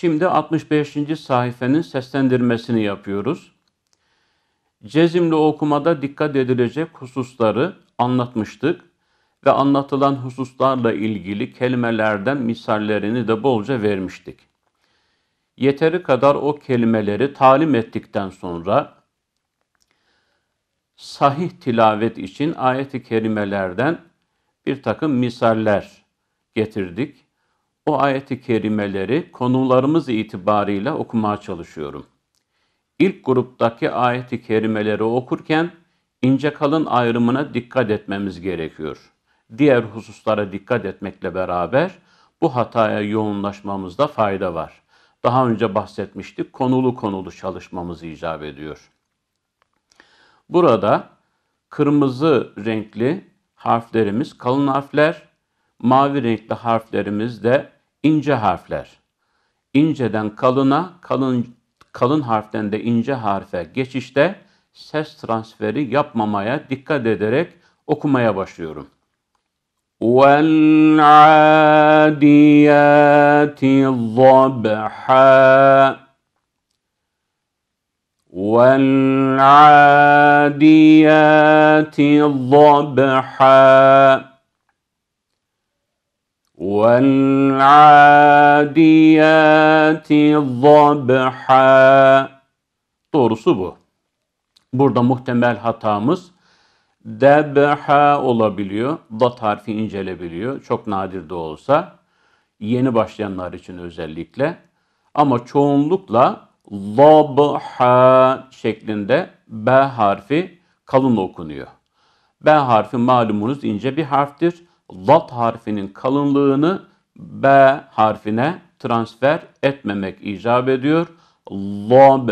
Şimdi 65. sayfenin seslendirmesini yapıyoruz. Cezimli okumada dikkat edilecek hususları anlatmıştık ve anlatılan hususlarla ilgili kelimelerden misallerini de bolca vermiştik. Yeteri kadar o kelimeleri talim ettikten sonra sahih tilavet için ayet-i kerimelerden bir takım misaller getirdik bu ayeti kerimeleri konularımız itibarıyla okumaya çalışıyorum. İlk gruptaki ayeti kerimeleri okurken ince kalın ayrımına dikkat etmemiz gerekiyor. Diğer hususlara dikkat etmekle beraber bu hataya yoğunlaşmamızda fayda var. Daha önce bahsetmiştik konulu konulu çalışmamız icap ediyor. Burada kırmızı renkli harflerimiz kalın harfler, mavi renkli harflerimiz de ince harfler. İnceden kalına, kalın kalın harften de ince harfe geçişte ses transferi yapmamaya dikkat ederek okumaya başlıyorum. وَالْعَادِيَاتِ ضَبْحًا وَالْعَادِيَاتِ ضَبْحًا وَالْعَادِيَاتِ ضَبْحًا Doğrusu bu. Burada muhtemel hatamız debha olabiliyor. Da harfi incelebiliyor. Çok nadir de olsa. Yeni başlayanlar için özellikle. Ama çoğunlukla labha şeklinde b harfi kalın okunuyor. B harfi malumunuz ince bir harftir lat harfinin kalınlığını B harfine transfer etmemek icap ediyor. Lob,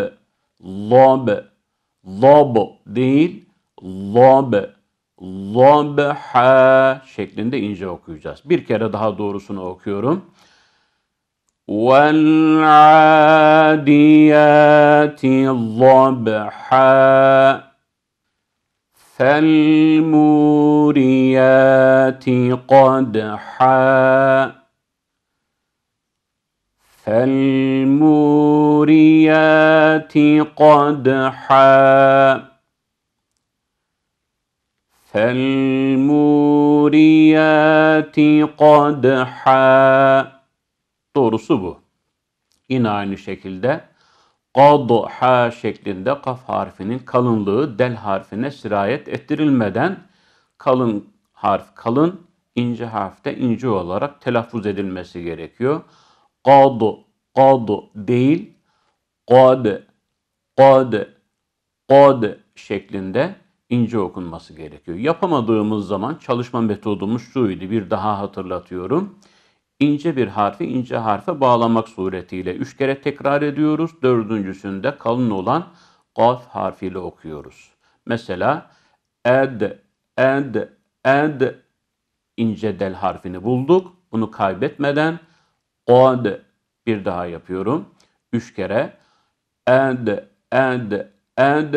lob, lob değil, lob, lobha şeklinde ince okuyacağız. Bir kere daha doğrusunu okuyorum. وَالْعَادِيَاتِ ضَبْحًا فالموريات قدحا فالموريات قدحا فالموريات قدحا Doğrusu هنا عن شكل ده ha şeklinde kaf harfinin kalınlığı del harfine sirayet ettirilmeden kalın harf kalın, ince harfte ince olarak telaffuz edilmesi gerekiyor. Qadu Qadu değil, kadı, kadı, kadı şeklinde ince okunması gerekiyor. Yapamadığımız zaman çalışma metodumuz şuydu. Bir daha hatırlatıyorum ince bir harfi ince harfe bağlamak suretiyle üç kere tekrar ediyoruz. Dördüncüsünde kalın olan kaf harfiyle okuyoruz. Mesela ed, ed, ed ince del harfini bulduk. Bunu kaybetmeden od bir daha yapıyorum. Üç kere ed, ed, ed,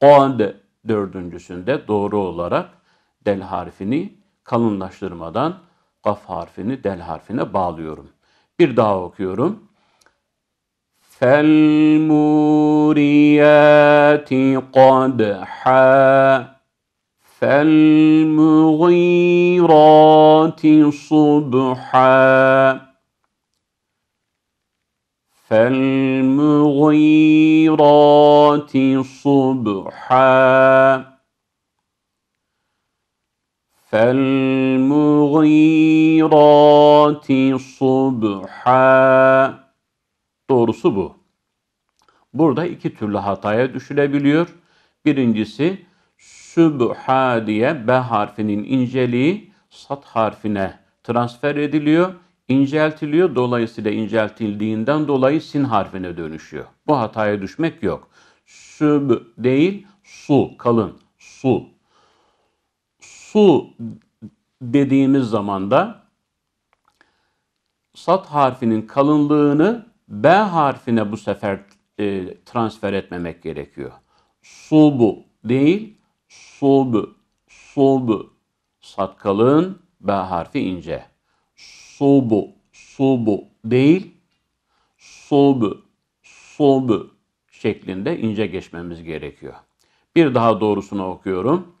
od dördüncüsünde doğru olarak del harfini kalınlaştırmadan Kaf harfini del harfine bağlıyorum. Bir daha okuyorum. فالموريات قدحا فالمغيرات صبحا فالمغيرات صبحا Felmughirati subha. Doğrusu bu. Burada iki türlü hataya düşülebiliyor. Birincisi sübha diye B harfinin inceliği sat harfine transfer ediliyor, inceltiliyor. Dolayısıyla inceltildiğinden dolayı sin harfine dönüşüyor. Bu hataya düşmek yok. Süb değil, su, kalın, su su dediğimiz zaman da sat harfinin kalınlığını B harfine bu sefer e, transfer etmemek gerekiyor. Subu değil, subu, subu. Sat kalın, B harfi ince. Subu, subu değil, subu, subu şeklinde ince geçmemiz gerekiyor. Bir daha doğrusunu okuyorum.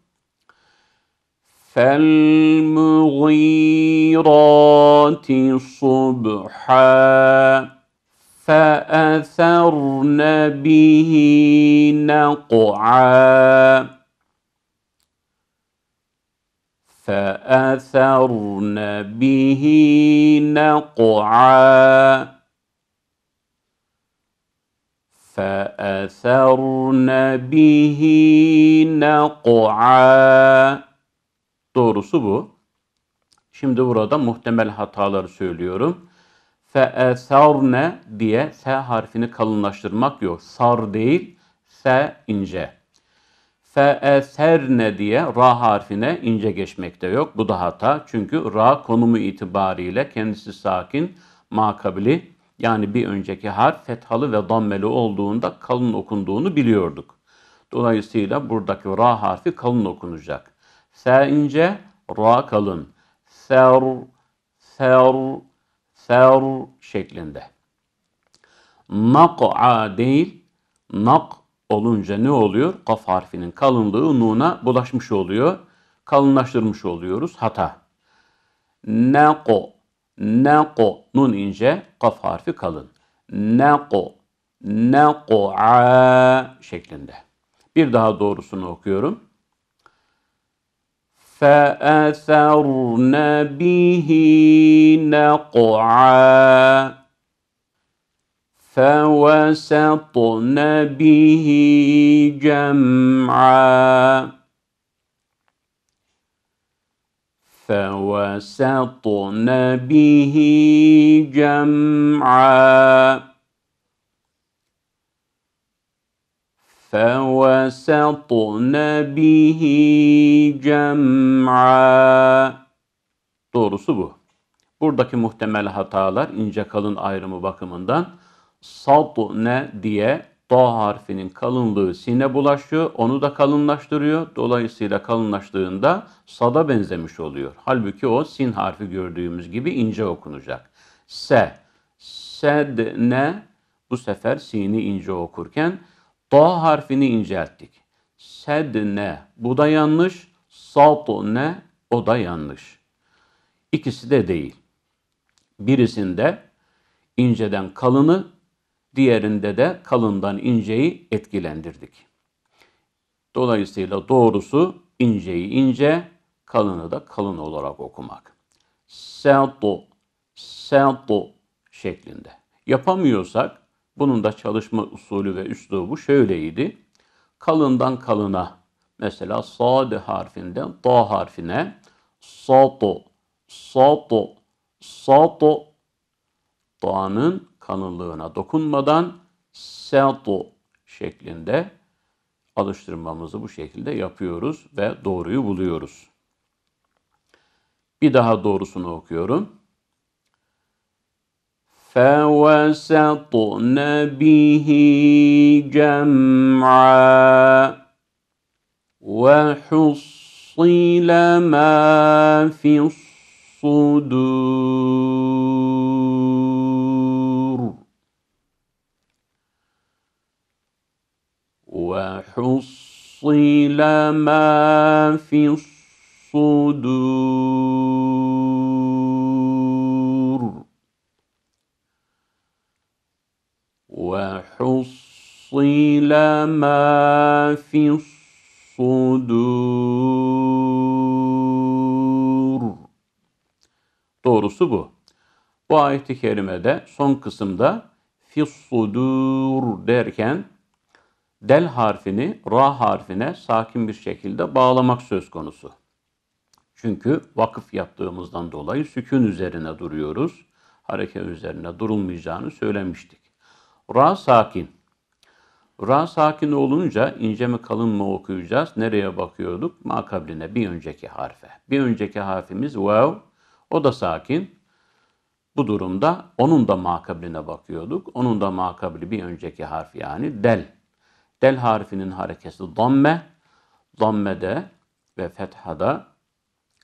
فالمغيرات صبحا فأثرن به نقعا فأثرن به نقعا فأثرن به نقعا Doğrusu bu. Şimdi burada muhtemel hataları söylüyorum. Fe'esarne diye S harfini kalınlaştırmak yok. Sar değil, S ince. Fe'eserne diye Ra harfine ince geçmekte yok. Bu da hata. Çünkü Ra konumu itibariyle kendisi sakin, makabili yani bir önceki harf fethalı ve dammeli olduğunda kalın okunduğunu biliyorduk. Dolayısıyla buradaki Ra harfi kalın okunacak. S ince, ra kalın. Ser, ser, ser şeklinde. Nak'a değil, nak olunca ne oluyor? Kaf harfinin kalınlığı nuna bulaşmış oluyor. Kalınlaştırmış oluyoruz. Hata. Nako, nako, nun ince, kaf harfi kalın. Nako, nako, şeklinde. Bir daha doğrusunu okuyorum. فأثرن به نقعا فوسطن به جمعا فوسطن به جمعا فَوَسَطْنَ بِهِ جَمْعًا Doğrusu bu. Buradaki muhtemel hatalar ince kalın ayrımı bakımından satne diye da harfinin kalınlığı sine bulaşıyor. Onu da kalınlaştırıyor. Dolayısıyla kalınlaştığında sada benzemiş oluyor. Halbuki o sin harfi gördüğümüz gibi ince okunacak. Se, sedne bu sefer sini ince okurken Ta harfini incelttik. Sed ne, bu da yanlış. ne, o da yanlış. İkisi de değil. Birisinde inceden kalını, diğerinde de kalından inceyi etkilendirdik. Dolayısıyla doğrusu inceyi ince, kalını da kalın olarak okumak. Sento, sento şeklinde. Yapamıyorsak bunun da çalışma usulü ve üslubu şöyleydi. Kalından kalına mesela sad harfinden ta harfine sato, sato, sato doğanın kalınlığına dokunmadan sato şeklinde alıştırmamızı bu şekilde yapıyoruz ve doğruyu buluyoruz. Bir daha doğrusunu okuyorum. فوسطن به جمعا وحصل ما في الصدور وحصل ما في الصدور وحصل ما في الصدور Doğrusu bu. Bu ayet-i kerimede son kısımda fissudur derken del harfini ra harfine sakin bir şekilde bağlamak söz konusu. Çünkü vakıf yaptığımızdan dolayı sükun üzerine duruyoruz. Hareket üzerine durulmayacağını söylemiştik. Ra sakin. Ra sakin olunca ince mi kalın mı okuyacağız? Nereye bakıyorduk? Makabline bir önceki harfe. Bir önceki harfimiz vav. O da sakin. Bu durumda onun da makabline bakıyorduk. Onun da makabli bir önceki harf yani del. Del harfinin harekesi damme. Dammede ve fethada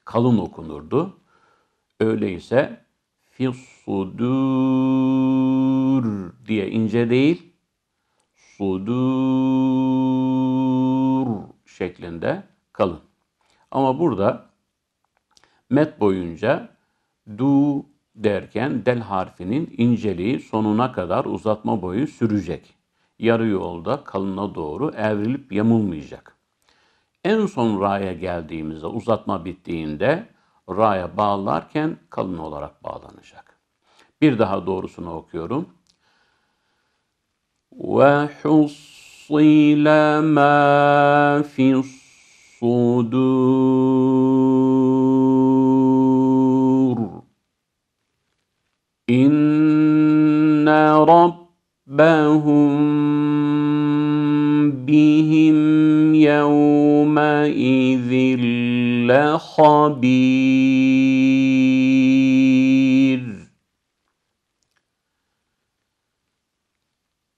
kalın okunurdu. Öyleyse fissudur diye ince değil sudur şeklinde kalın. Ama burada met boyunca du derken del harfinin inceliği sonuna kadar uzatma boyu sürecek. Yarı yolda kalına doğru evrilip yamulmayacak. En son ra'ya geldiğimizde uzatma bittiğinde ra'ya bağlarken kalın olarak bağlanacak. Bir daha doğrusunu okuyorum. Ve hussile ma fis sudur. İnne rabbehum bihim yevme izil لخبير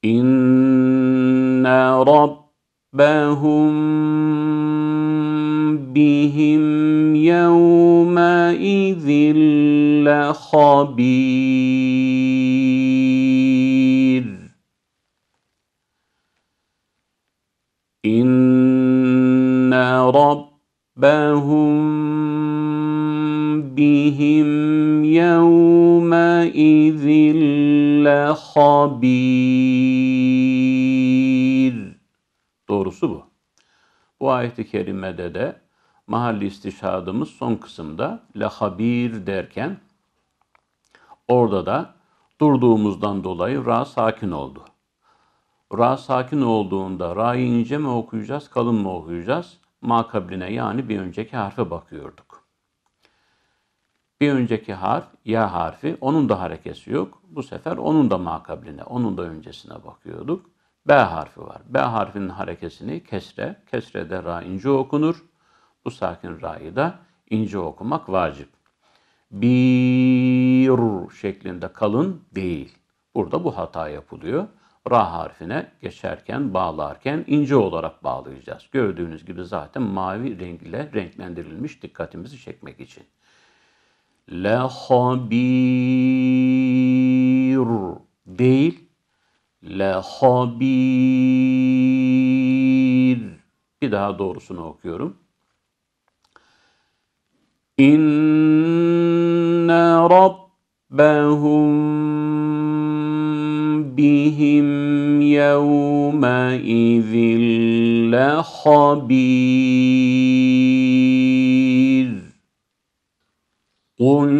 إن ربهم بهم يومئذ لخبير رَبَّهُمْ بِهِمْ يَوْمَئِذٍ لَخَبِيرٌ Doğrusu bu. Bu ayet-i kerimede de mahalli istişadımız son kısımda lehabir derken orada da durduğumuzdan dolayı ra sakin oldu. Ra sakin olduğunda ra'yı ince mi okuyacağız, kalın mı okuyacağız? makabline yani bir önceki harfe bakıyorduk. Bir önceki harf ya harfi onun da harekesi yok. Bu sefer onun da makabline, onun da öncesine bakıyorduk. B harfi var. B harfinin harekesini kesre, kesrede ra ince okunur. Bu sakin ra'yı da ince okumak vacip. Bir şeklinde kalın değil. Burada bu hata yapılıyor ra harfine geçerken, bağlarken ince olarak bağlayacağız. Gördüğünüz gibi zaten mavi renkle renklendirilmiş dikkatimizi çekmek için. La habir değil, la habir. Bir daha doğrusunu okuyorum. İnne rabbehum بهم يومئذ لخبير قل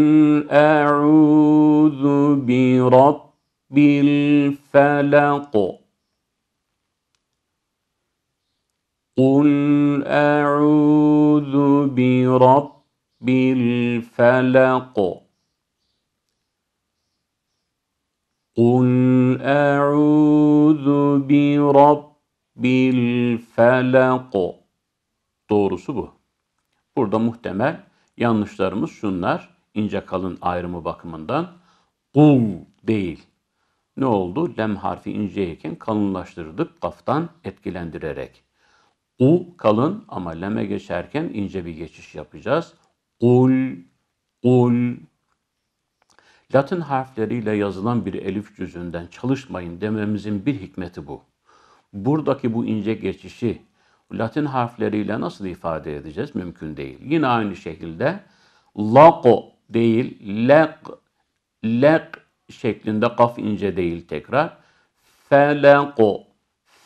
اعوذ برب الفلق قل اعوذ برب الفلق قل أعوذ برب الفلق Doğrusu bu. Burada muhtemel yanlışlarımız şunlar. ince kalın ayrımı bakımından. Kul değil. Ne oldu? Lem harfi inceyken kalınlaştırdık kaftan etkilendirerek. U kalın ama leme geçerken ince bir geçiş yapacağız. Kul, kul, Latin harfleriyle yazılan bir elif cüzünden çalışmayın dememizin bir hikmeti bu. Buradaki bu ince geçişi Latin harfleriyle nasıl ifade edeceğiz? Mümkün değil. Yine aynı şekilde lako değil, lek, lek şeklinde kaf ince değil tekrar. Felenko,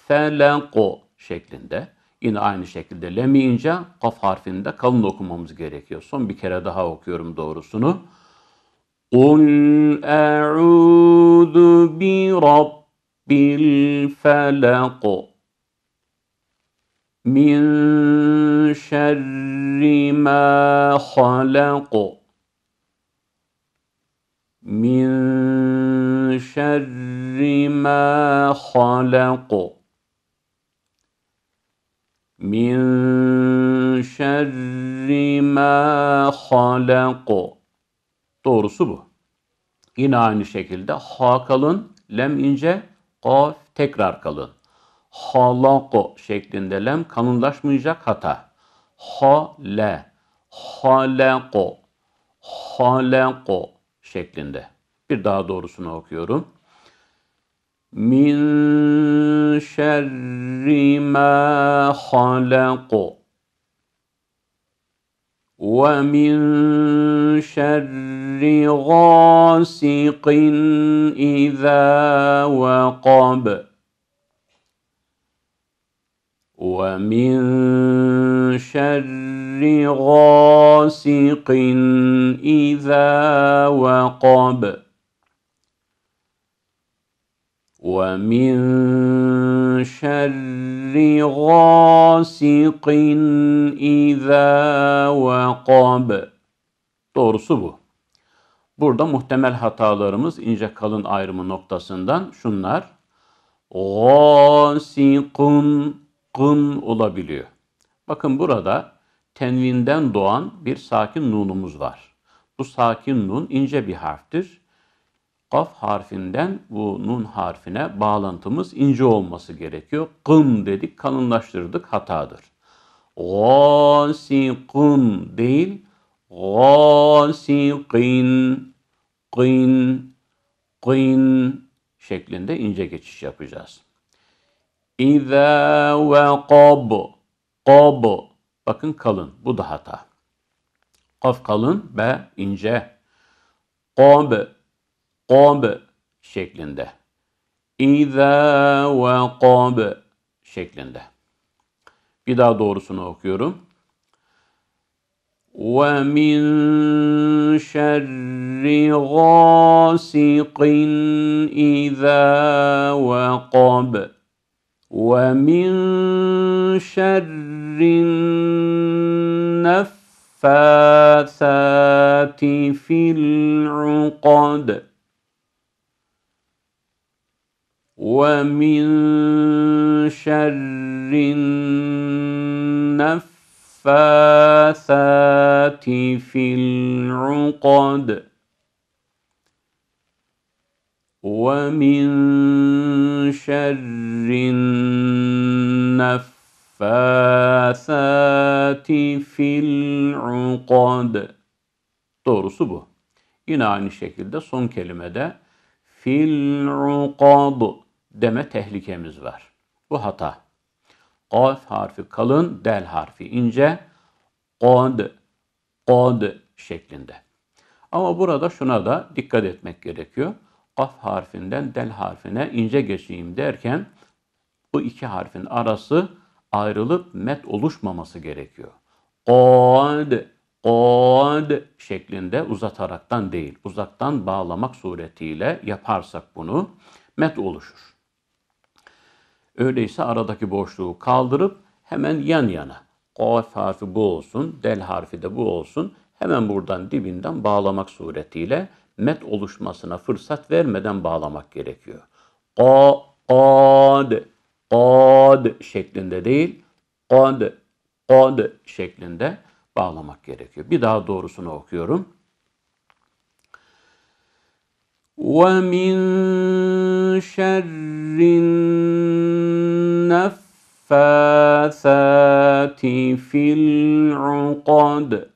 felenko şeklinde. Yine aynı şekilde lemi ince, kaf harfinde kalın okumamız gerekiyor. Son bir kere daha okuyorum doğrusunu. قل اعوذ برب الفلق من شر ما خلق من شر ما خلق من شر ما خلق Doğrusu bu. Yine aynı şekilde ha kalın, lem ince, kaf tekrar kalın. Halako şeklinde lem kanunlaşmayacak hata. Hale, le, halako, şeklinde. Bir daha doğrusunu okuyorum. Min şerri ma halako. ومن شر غاسق إذا وقب ومن شر غاسق إذا وقب ومن شر غاسق اذا وقب Doğrusu bu. Burada muhtemel hatalarımız ince kalın ayrımı noktasından şunlar. Gasikun kın olabiliyor. Bakın burada tenvinden doğan bir sakin nunumuz var. Bu sakin nun ince bir harftir Kaf harfinden bu nun harfine bağlantımız ince olması gerekiyor. Kım dedik, kalınlaştırdık, hatadır. Gâsikın değil, gâsikin, kın, kın şeklinde ince geçiş yapacağız. İza ve qab, qab. Bakın kalın, bu da hata. Kaf kalın, ve ince. Qab, Kob şeklinde. İza ve kob şeklinde. Bir daha doğrusunu okuyorum. Ve min şerri gâsiqin izâ ve qab. Ve min şerrin neffâsâti fil uqad. ومن شر النفاثات في العقد ومن شر النفاثات في العقد Doğrusu bu. Yine aynı şekilde son kelimede fil ukadu deme tehlikemiz var. Bu hata. Kaf harfi kalın, del harfi ince, kod, kod şeklinde. Ama burada şuna da dikkat etmek gerekiyor. Kaf harfinden del harfine ince geçeyim derken bu iki harfin arası ayrılıp met oluşmaması gerekiyor. Kod, kod şeklinde uzataraktan değil, uzaktan bağlamak suretiyle yaparsak bunu met oluşur. Öyleyse aradaki boşluğu kaldırıp hemen yan yana. Qaf harfi bu olsun, del harfi de bu olsun. Hemen buradan dibinden bağlamak suretiyle met oluşmasına fırsat vermeden bağlamak gerekiyor. Ka, Qad kad şeklinde değil, kad, kad şeklinde bağlamak gerekiyor. Bir daha doğrusunu okuyorum. ومن شر النفاثات في العقد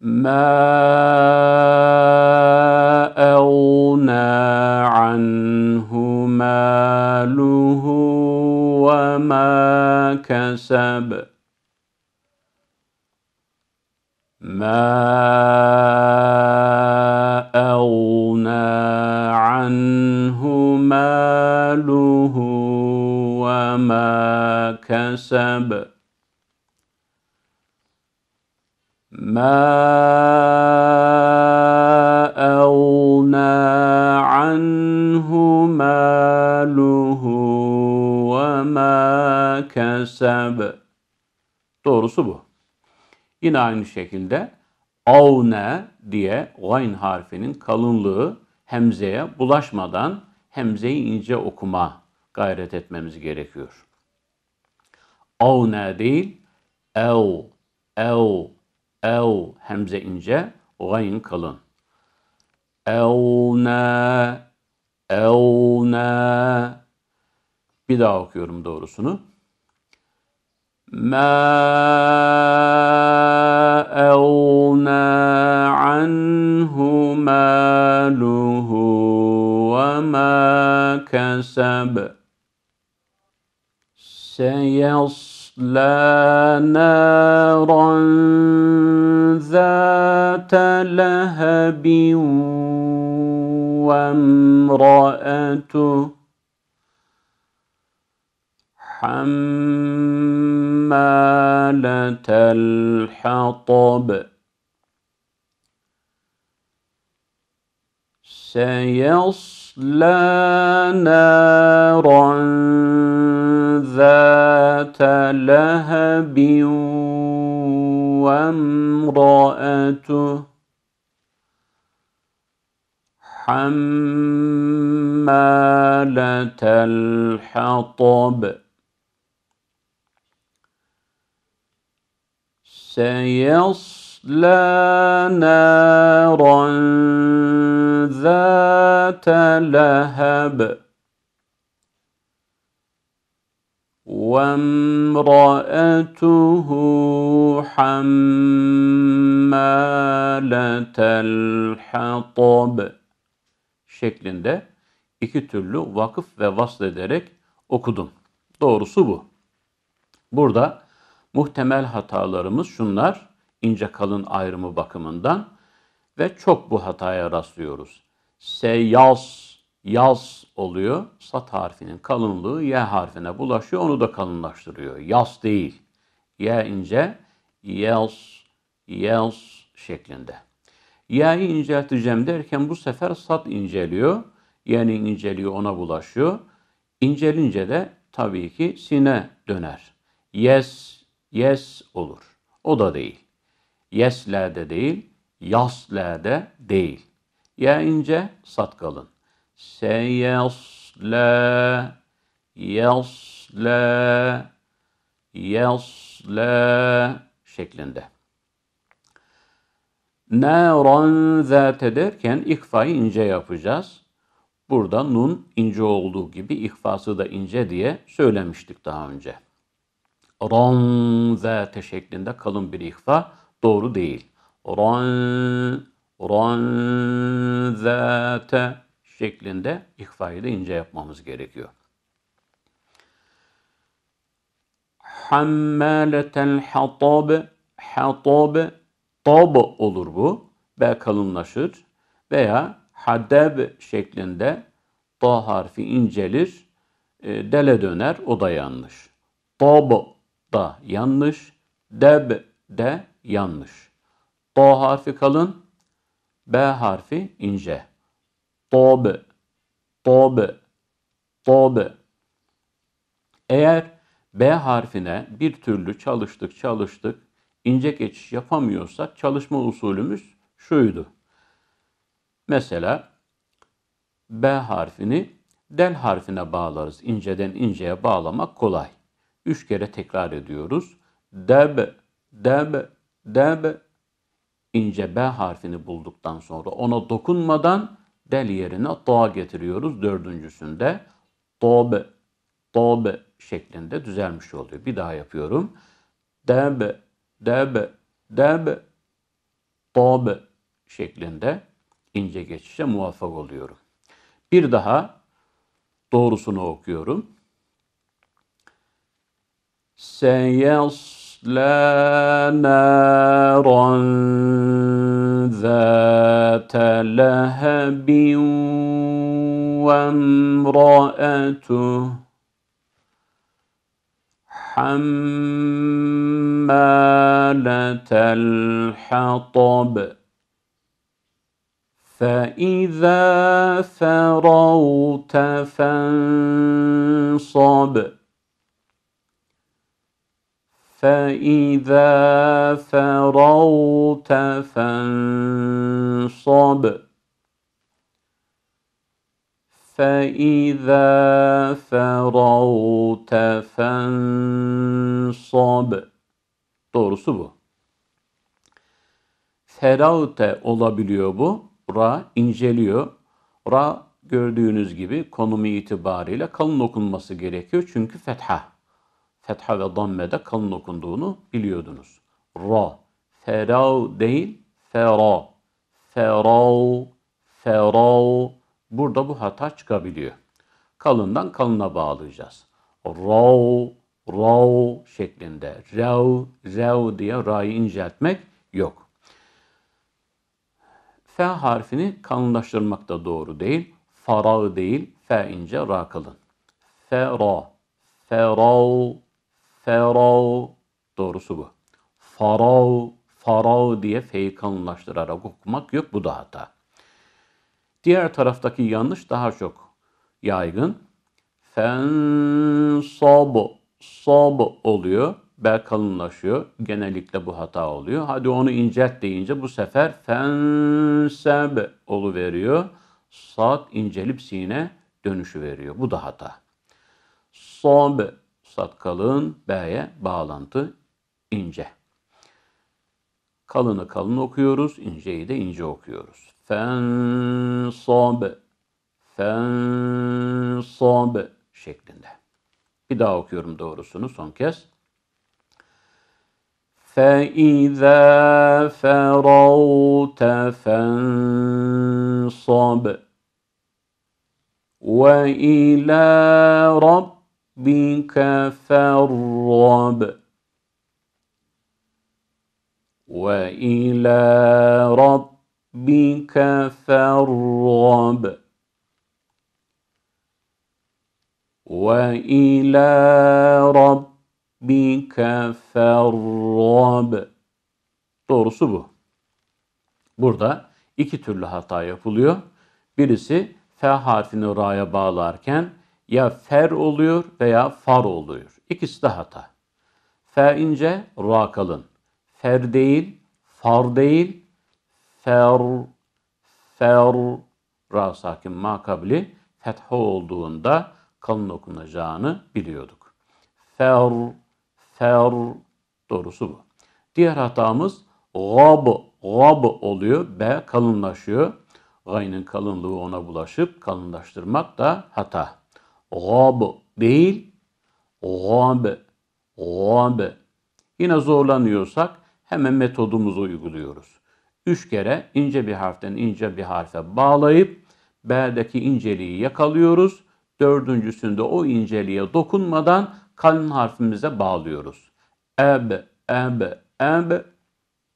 ما أغنى عنه ماله وما كسب ما ما كسب ما أغنى عنه ماله وما كسب Doğrusu bu. Yine aynı şekilde avne diye gayn harfinin kalınlığı hemzeye bulaşmadan hemzeyi ince okuma gayret etmemiz gerekiyor. ne değil, ev, ev, ev hemze ince, gayn kalın. ne? Evne, ne? Bir daha okuyorum doğrusunu. Ma evna anhu maluhu ve ma kasab. سيصلى نارا ذات لهب وامرأته حمالة الحطب سيصلى تصلى نارا ذات لهب وامرأته حمالة الحطب سيصلى تَصْلَى نَارًا ذَاتَ لَهَبٍ وامرأته حمالة الحطب şeklinde iki türlü vakıf ve vasıl ederek okudum. Doğrusu bu. Burada muhtemel hatalarımız şunlar ince kalın ayrımı bakımından ve çok bu hataya rastlıyoruz. Seyyas, yaz oluyor. Sat harfinin kalınlığı Y harfine bulaşıyor. Onu da kalınlaştırıyor. Yaz değil. Y ince, yaz, yaz şeklinde. Y'yi incelteceğim derken bu sefer sat inceliyor. Yani inceliyor ona bulaşıyor. İncelince de tabii ki sine döner. Yes, yes olur. O da değil. Yesle de değil, yasle de değil. Ya ince, sat kalın. Seyesle, yasle, yasle şeklinde. Nâran zâte derken ikfayı ince yapacağız. Burada nun ince olduğu gibi ihfası da ince diye söylemiştik daha önce. Ran zâte şeklinde kalın bir ihfa Doğru değil. Ran, ran zate şeklinde ihfayı da ince yapmamız gerekiyor. Hammaletel hatab, hatab, tab olur bu. B kalınlaşır veya hadeb şeklinde ta harfi incelir, e, dele döner, o da yanlış. Tab da yanlış, deb de yanlış. Do harfi kalın, B harfi ince. Dobe, dobe, dobe. Eğer B harfine bir türlü çalıştık çalıştık ince geçiş yapamıyorsak çalışma usulümüz şuydu. Mesela B harfini del harfine bağlarız. İnceden inceye bağlamak kolay. Üç kere tekrar ediyoruz. Deb, deb, deb ince B harfini bulduktan sonra ona dokunmadan del yerine ta getiriyoruz dördüncüsünde. Tob, tob şeklinde düzelmiş oluyor. Bir daha yapıyorum. Deb, deb, deb, tob şeklinde ince geçişe muvaffak oluyorum. Bir daha doğrusunu okuyorum. Seyas تصلى نارا ذات لهب وامرأته حمالة الحطب فإذا فروت فانصب فإذا فرغت فانصب فإذا فرغت فانصب Doğrusu bu. Feraute olabiliyor bu. Ra inceliyor. Ra gördüğünüz gibi konumu itibariyle kalın okunması gerekiyor çünkü fetha fetha ve dammede kalın okunduğunu biliyordunuz. Ra, ferav değil, fera, ferav, ferav. Burada bu hata çıkabiliyor. Kalından kalına bağlayacağız. Rav, rav şeklinde. Rav, rav diye ra'yı inceltmek yok. F harfini kalınlaştırmak da doğru değil. Fara değil, f ince, ra kalın. Fera, ferav, Ferav doğrusu bu. Farav, farav diye f'yi kalınlaştırarak okumak yok. Bu da hata. Diğer taraftaki yanlış daha çok yaygın. Fen sab, sab oluyor. Bel kalınlaşıyor. Genellikle bu hata oluyor. Hadi onu incelt deyince bu sefer fen olu veriyor. Saat incelip sine dönüşü veriyor. Bu da hata. Sab ispat kalın, B'ye bağlantı ince. Kalını kalın okuyoruz, inceyi de ince okuyoruz. Fen sob, fen sob şeklinde. Bir daha okuyorum doğrusunu son kez. فَإِذَا فَرَوْتَ فَانْصَبْ وَإِلَى رَبِّ ربك فارغب وإلى ربك فارغب وإلى ربك فارغب Doğrusu bu. Burada iki türlü hata yapılıyor. Birisi F harfini Ra'ya bağlarken ya fer oluyor veya far oluyor. İkisi de hata. Fe ince, ra kalın. Fer değil, far değil, fer, fer, ra sakin makabli fetha olduğunda kalın okunacağını biliyorduk. Fer, fer doğrusu bu. Diğer hatamız gab, gab oluyor. B kalınlaşıyor. Gaynın kalınlığı ona bulaşıp kalınlaştırmak da hata. Gab değil, gab, gab. Yine zorlanıyorsak hemen metodumuzu uyguluyoruz. Üç kere ince bir harften ince bir harfe bağlayıp B'deki inceliği yakalıyoruz. Dördüncüsünde o inceliğe dokunmadan kalın harfimize bağlıyoruz. Eb, eb, eb.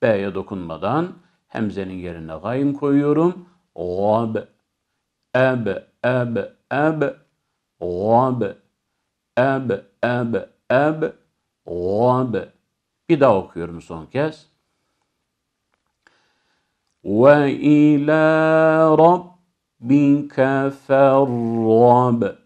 B'ye dokunmadan hemzenin yerine gayim koyuyorum. Gab, eb, eb, eb. Rab. Eb, eb, eb. Rab. Bir daha okuyorum son kez. Ve ila rabbike ferrab.